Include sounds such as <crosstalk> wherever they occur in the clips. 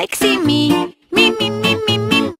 Sexy Me. Me, me, me, me, me.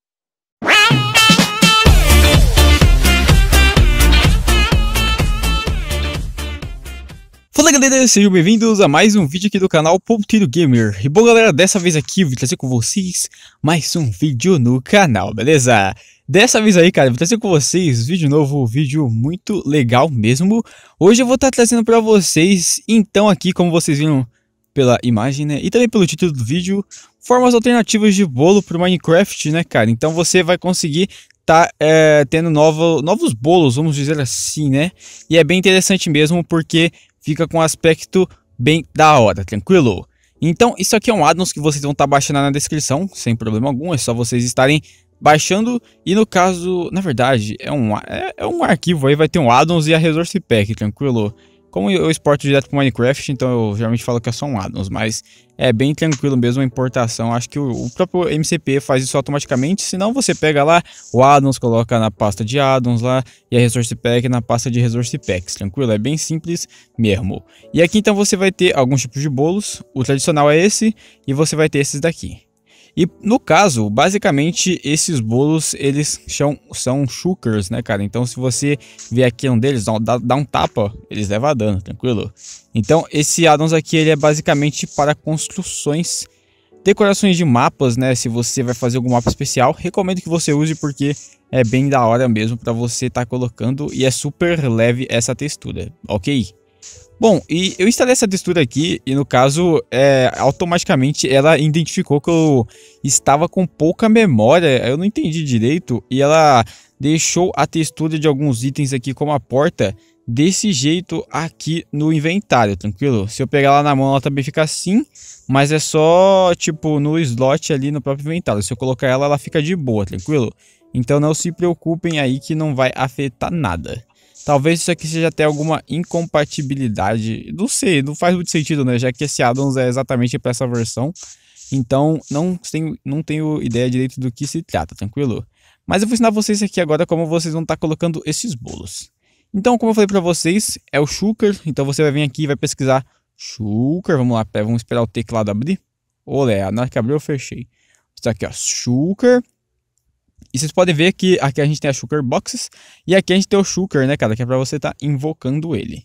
Fala galera, sejam bem-vindos a mais um vídeo aqui do canal Pompeiro Gamer E bom galera, dessa vez aqui eu vim trazer com vocês mais um vídeo no canal, beleza? Dessa vez aí, cara, vou trazer com vocês vídeo novo, vídeo muito legal mesmo Hoje eu vou estar tá trazendo pra vocês, então aqui como vocês viram pela imagem, né? E também pelo título do vídeo, formas alternativas de bolo para Minecraft, né, cara? Então você vai conseguir tá é, tendo novo, novos bolos, vamos dizer assim, né? E é bem interessante mesmo porque fica com um aspecto bem da hora, tranquilo? Então, isso aqui é um addons que vocês vão estar tá baixando na descrição, sem problema algum, é só vocês estarem baixando e no caso, na verdade, é um, é, é um arquivo aí, vai ter um addons e a resource pack, tranquilo? Como eu exporto direto para Minecraft, então eu geralmente falo que é só um addons, mas é bem tranquilo mesmo a importação. Acho que o, o próprio MCP faz isso automaticamente, senão você pega lá o addons, coloca na pasta de addons lá e a resource pack na pasta de resource packs, tranquilo? É bem simples mesmo. E aqui então você vai ter alguns tipos de bolos, o tradicional é esse e você vai ter esses daqui. E no caso, basicamente esses bolos eles são, são shookers, né, cara? Então se você vier aqui um deles, dá, dá um tapa, eles levam dano, tranquilo? Então esse addons aqui ele é basicamente para construções, decorações de mapas, né? Se você vai fazer algum mapa especial, recomendo que você use porque é bem da hora mesmo para você estar tá colocando e é super leve essa textura, ok? Bom, e eu instalei essa textura aqui e no caso, é, automaticamente ela identificou que eu estava com pouca memória, eu não entendi direito, e ela deixou a textura de alguns itens aqui como a porta desse jeito aqui no inventário, tranquilo? Se eu pegar ela na mão ela também fica assim, mas é só tipo no slot ali no próprio inventário, se eu colocar ela ela fica de boa, tranquilo? Então não se preocupem aí que não vai afetar nada. Talvez isso aqui seja até alguma incompatibilidade. Não sei, não faz muito sentido, né? Já que esse addons é exatamente para essa versão. Então, não tenho, não tenho ideia direito do que se trata, tranquilo? Mas eu vou ensinar vocês aqui agora como vocês vão estar tá colocando esses bolos. Então, como eu falei para vocês, é o Shulker. Então, você vai vir aqui e vai pesquisar Shulker. Vamos lá, vamos esperar o teclado abrir. Olé, na hora que abriu eu fechei. Isso aqui, ó, Shulker. E vocês podem ver que aqui a gente tem a Shulker Boxes e aqui a gente tem o Shulker, né, cara, que é para você estar tá invocando ele.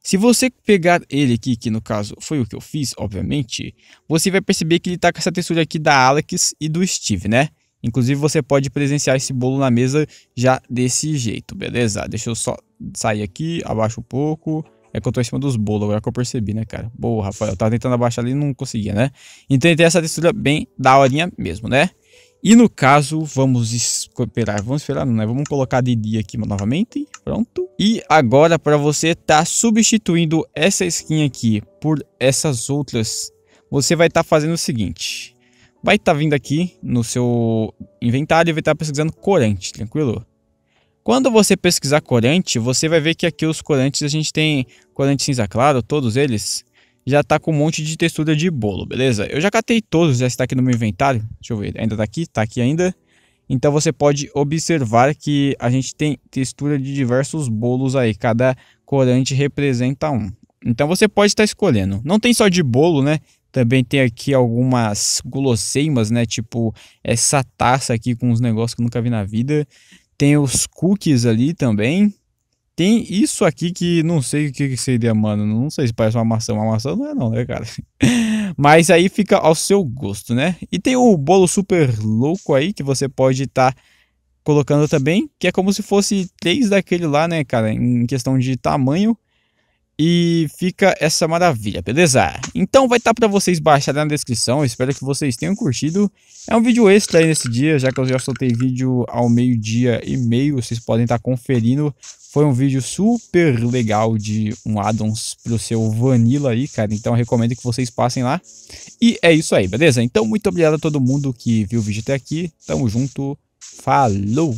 Se você pegar ele aqui, que no caso foi o que eu fiz, obviamente, você vai perceber que ele tá com essa textura aqui da Alex e do Steve, né? Inclusive você pode presenciar esse bolo na mesa já desse jeito, beleza? Deixa eu só sair aqui, abaixo um pouco. É que eu tô em cima dos bolos, agora que eu percebi, né, cara? Boa, Rafael, eu tava tentando abaixar ali e não conseguia, né? Então ele tem essa textura bem daorinha mesmo, né? E no caso, vamos esperar, vamos esperar, não, né? Vamos colocar de dia aqui novamente, pronto. E agora para você estar tá substituindo essa skin aqui por essas outras, você vai estar tá fazendo o seguinte. Vai estar tá vindo aqui no seu inventário e vai estar tá pesquisando corante, tranquilo? Quando você pesquisar corante, você vai ver que aqui os corantes a gente tem corante cinza claro, todos eles já tá com um monte de textura de bolo, beleza? Eu já catei todos, já está aqui no meu inventário. Deixa eu ver, ainda tá aqui? Tá aqui ainda. Então você pode observar que a gente tem textura de diversos bolos aí, cada corante representa um. Então você pode estar tá escolhendo. Não tem só de bolo, né? Também tem aqui algumas guloseimas, né? Tipo essa taça aqui com uns negócios que eu nunca vi na vida. Tem os cookies ali também. Tem isso aqui que não sei o que seria, mano. Não sei se parece uma maçã. Uma maçã não é não, né, cara? <laughs> Mas aí fica ao seu gosto, né? E tem o bolo super louco aí que você pode estar tá colocando também. Que é como se fosse três daquele lá, né, cara? Em questão de tamanho e fica essa maravilha, beleza? Então vai estar tá para vocês baixarem na descrição, espero que vocês tenham curtido. É um vídeo extra aí nesse dia, já que eu já soltei vídeo ao meio-dia e meio, vocês podem estar tá conferindo. Foi um vídeo super legal de um addons pro seu Vanilla aí, cara, então recomendo que vocês passem lá. E é isso aí, beleza? Então muito obrigado a todo mundo que viu o vídeo até aqui, tamo junto, falou!